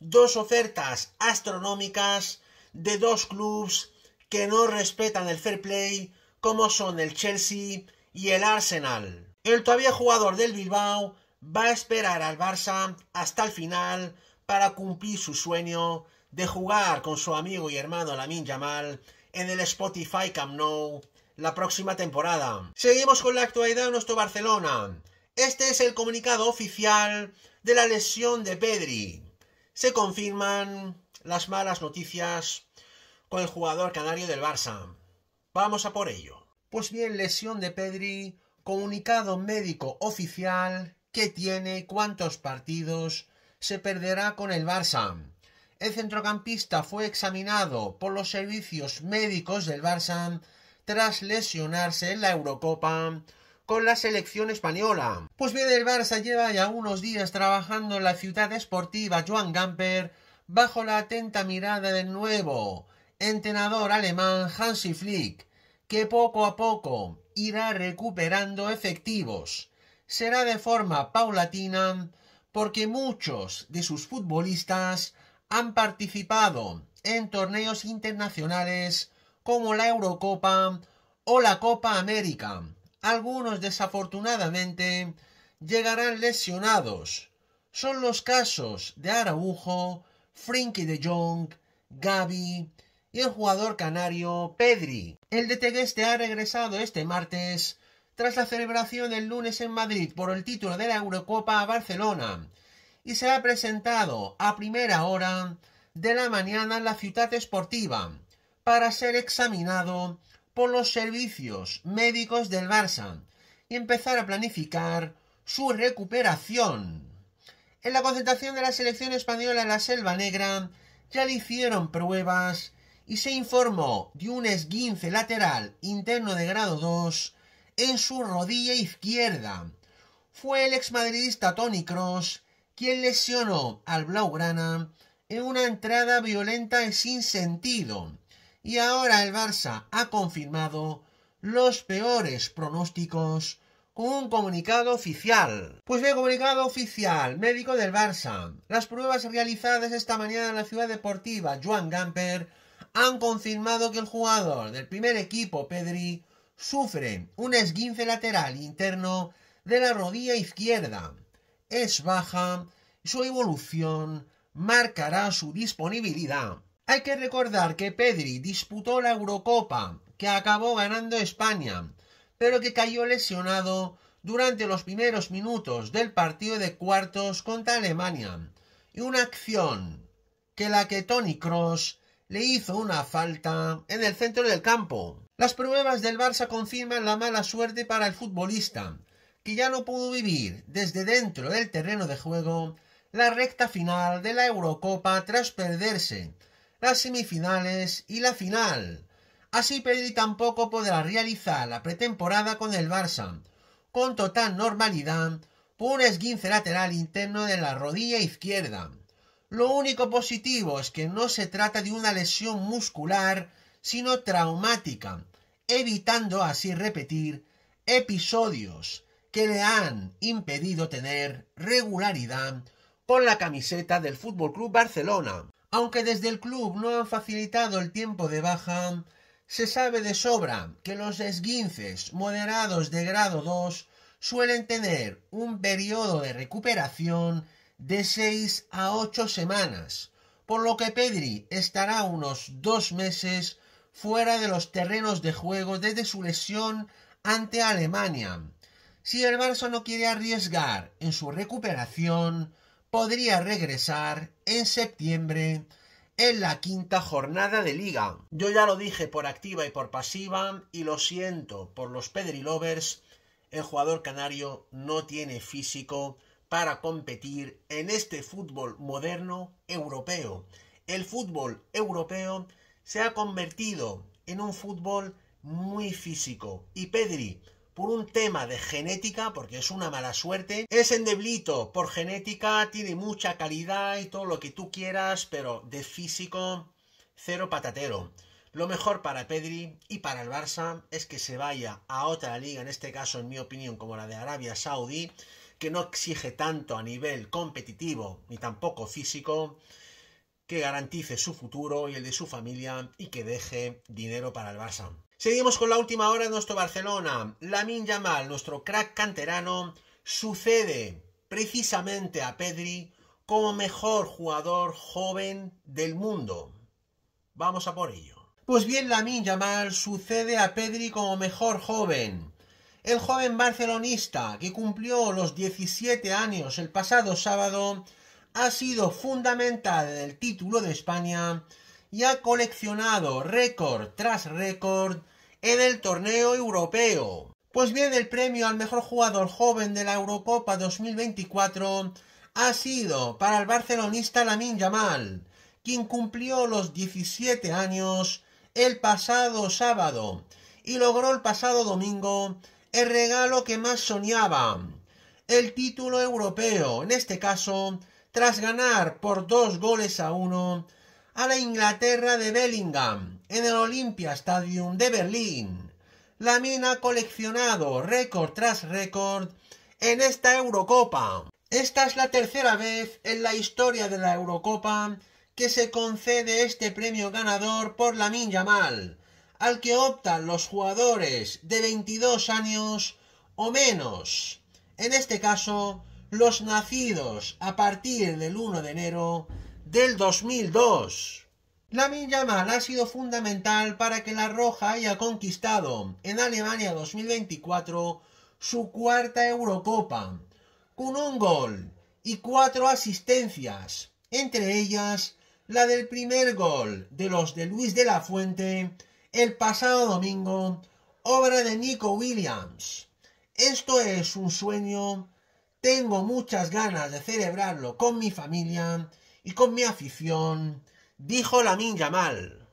dos ofertas astronómicas de dos clubes que no respetan el fair play como son el Chelsea y el Arsenal. El todavía jugador del Bilbao va a esperar al Barça hasta el final para cumplir su sueño de jugar con su amigo y hermano Lamin Yamal en el Spotify Camp Nou la próxima temporada. Seguimos con la actualidad de nuestro Barcelona. Este es el comunicado oficial de la lesión de Pedri se confirman las malas noticias con el jugador canario del Barça. Vamos a por ello. Pues bien, lesión de Pedri, comunicado médico oficial que tiene cuántos partidos se perderá con el Barça. El centrocampista fue examinado por los servicios médicos del Barça tras lesionarse en la Eurocopa con la selección española. Pues bien, el Barça lleva ya unos días trabajando en la ciudad deportiva Joan Gamper bajo la atenta mirada del nuevo entrenador alemán Hansi Flick, que poco a poco irá recuperando efectivos. Será de forma paulatina porque muchos de sus futbolistas han participado en torneos internacionales como la Eurocopa o la Copa América, algunos desafortunadamente llegarán lesionados. Son los casos de Araujo, Frinky de Jong, Gaby y el jugador canario Pedri. El de Tegueste ha regresado este martes tras la celebración del lunes en Madrid por el título de la Eurocopa a Barcelona y se ha presentado a primera hora de la mañana en la ciudad esportiva para ser examinado por los servicios médicos del Barça y empezar a planificar su recuperación. En la concentración de la selección española en la Selva Negra ya le hicieron pruebas y se informó de un esguince lateral interno de grado 2 en su rodilla izquierda. Fue el exmadridista Tony Cross quien lesionó al Blaugrana en una entrada violenta y sin sentido y ahora el Barça ha confirmado los peores pronósticos con un comunicado oficial. Pues bien, comunicado oficial, médico del Barça. Las pruebas realizadas esta mañana en la ciudad deportiva, Joan Gamper, han confirmado que el jugador del primer equipo, Pedri, sufre un esguince lateral interno de la rodilla izquierda. Es baja, y su evolución marcará su disponibilidad. Hay que recordar que Pedri disputó la Eurocopa, que acabó ganando España, pero que cayó lesionado durante los primeros minutos del partido de cuartos contra Alemania, y una acción que la que Tony Cross le hizo una falta en el centro del campo. Las pruebas del Barça confirman la mala suerte para el futbolista, que ya no pudo vivir desde dentro del terreno de juego la recta final de la Eurocopa tras perderse las semifinales y la final. Así Pedri tampoco podrá realizar la pretemporada con el Barça con total normalidad por un esguince lateral interno de la rodilla izquierda. Lo único positivo es que no se trata de una lesión muscular, sino traumática, evitando así repetir episodios que le han impedido tener regularidad con la camiseta del Fútbol Club Barcelona. Aunque desde el club no han facilitado el tiempo de baja, se sabe de sobra que los esguinces moderados de grado 2 suelen tener un periodo de recuperación de 6 a 8 semanas, por lo que Pedri estará unos dos meses fuera de los terrenos de juego desde su lesión ante Alemania. Si el Barça no quiere arriesgar en su recuperación, podría regresar en septiembre en la quinta jornada de liga. Yo ya lo dije por activa y por pasiva y lo siento por los lovers. el jugador canario no tiene físico para competir en este fútbol moderno europeo. El fútbol europeo se ha convertido en un fútbol muy físico y Pedri por un tema de genética, porque es una mala suerte. Es endeblito por genética, tiene mucha calidad y todo lo que tú quieras, pero de físico, cero patatero. Lo mejor para Pedri y para el Barça es que se vaya a otra liga, en este caso, en mi opinión, como la de Arabia Saudí, que no exige tanto a nivel competitivo ni tampoco físico, que garantice su futuro y el de su familia y que deje dinero para el Barça. Seguimos con la última hora de nuestro Barcelona. min Yamal, nuestro crack canterano, sucede precisamente a Pedri como mejor jugador joven del mundo. Vamos a por ello. Pues bien, min Yamal sucede a Pedri como mejor joven. El joven barcelonista que cumplió los 17 años el pasado sábado ha sido fundamental del título de España y ha coleccionado récord tras récord en el torneo europeo. Pues bien, el premio al mejor jugador joven de la Eurocopa 2024 ha sido para el barcelonista Lamin Yamal, quien cumplió los 17 años el pasado sábado y logró el pasado domingo el regalo que más soñaba, el título europeo, en este caso, tras ganar por dos goles a uno a la Inglaterra de Bellingham en el Olympia Stadium de Berlín. Lamin ha coleccionado récord tras récord en esta Eurocopa. Esta es la tercera vez en la historia de la Eurocopa que se concede este premio ganador por la Lamine Mal, al que optan los jugadores de 22 años o menos. En este caso, los nacidos a partir del 1 de enero del 2002. Lamin Yamal ha sido fundamental para que la Roja haya conquistado en Alemania 2024 su cuarta Eurocopa, con un gol y cuatro asistencias, entre ellas la del primer gol de los de Luis de la Fuente el pasado domingo, obra de Nico Williams. Esto es un sueño, tengo muchas ganas de celebrarlo con mi familia y con mi afición, dijo Lamin Yamal.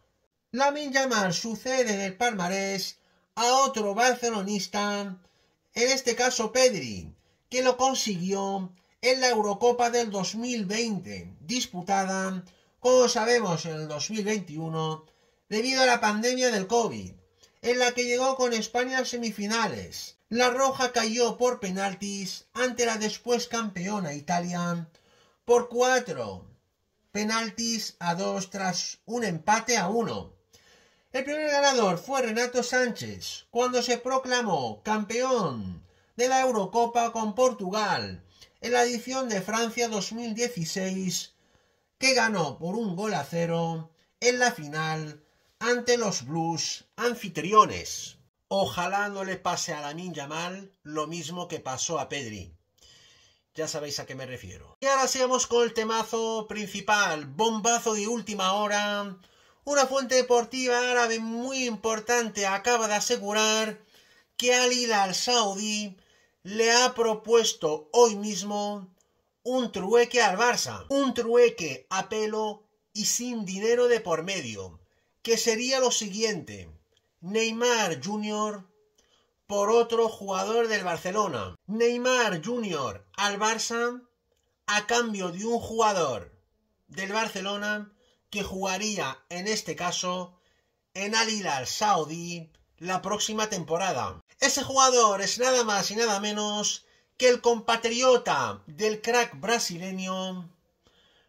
Lamin Yamal sucede del palmarés a otro barcelonista, en este caso Pedri, que lo consiguió en la Eurocopa del 2020, disputada, como sabemos, en el 2021, debido a la pandemia del COVID, en la que llegó con España a semifinales. La Roja cayó por penaltis ante la después campeona Italia por 4 penaltis a dos tras un empate a uno. El primer ganador fue Renato Sánchez, cuando se proclamó campeón de la Eurocopa con Portugal en la edición de Francia 2016, que ganó por un gol a cero en la final ante los Blues anfitriones. Ojalá no le pase a la ninja mal lo mismo que pasó a Pedri. Ya sabéis a qué me refiero. Y ahora sigamos con el temazo principal, bombazo de última hora. Una fuente deportiva árabe muy importante acaba de asegurar que Al Hilal Saudi le ha propuesto hoy mismo un trueque al Barça, un trueque a pelo y sin dinero de por medio, que sería lo siguiente: Neymar Jr por otro jugador del Barcelona, Neymar Jr. al Barça, a cambio de un jugador del Barcelona que jugaría en este caso en Al Hilal Saudí la próxima temporada. Ese jugador es nada más y nada menos que el compatriota del crack brasileño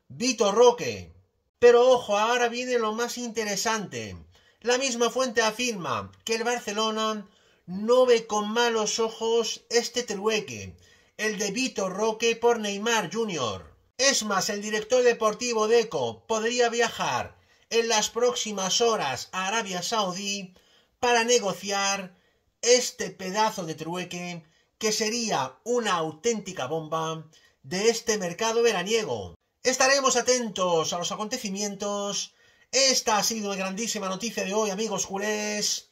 Vitor Roque. Pero ojo, ahora viene lo más interesante. La misma fuente afirma que el Barcelona no ve con malos ojos este trueque, el de Vito Roque por Neymar Jr. Es más, el director deportivo Deco podría viajar en las próximas horas a Arabia Saudí para negociar este pedazo de trueque que sería una auténtica bomba de este mercado veraniego. Estaremos atentos a los acontecimientos. Esta ha sido la grandísima noticia de hoy, amigos culés.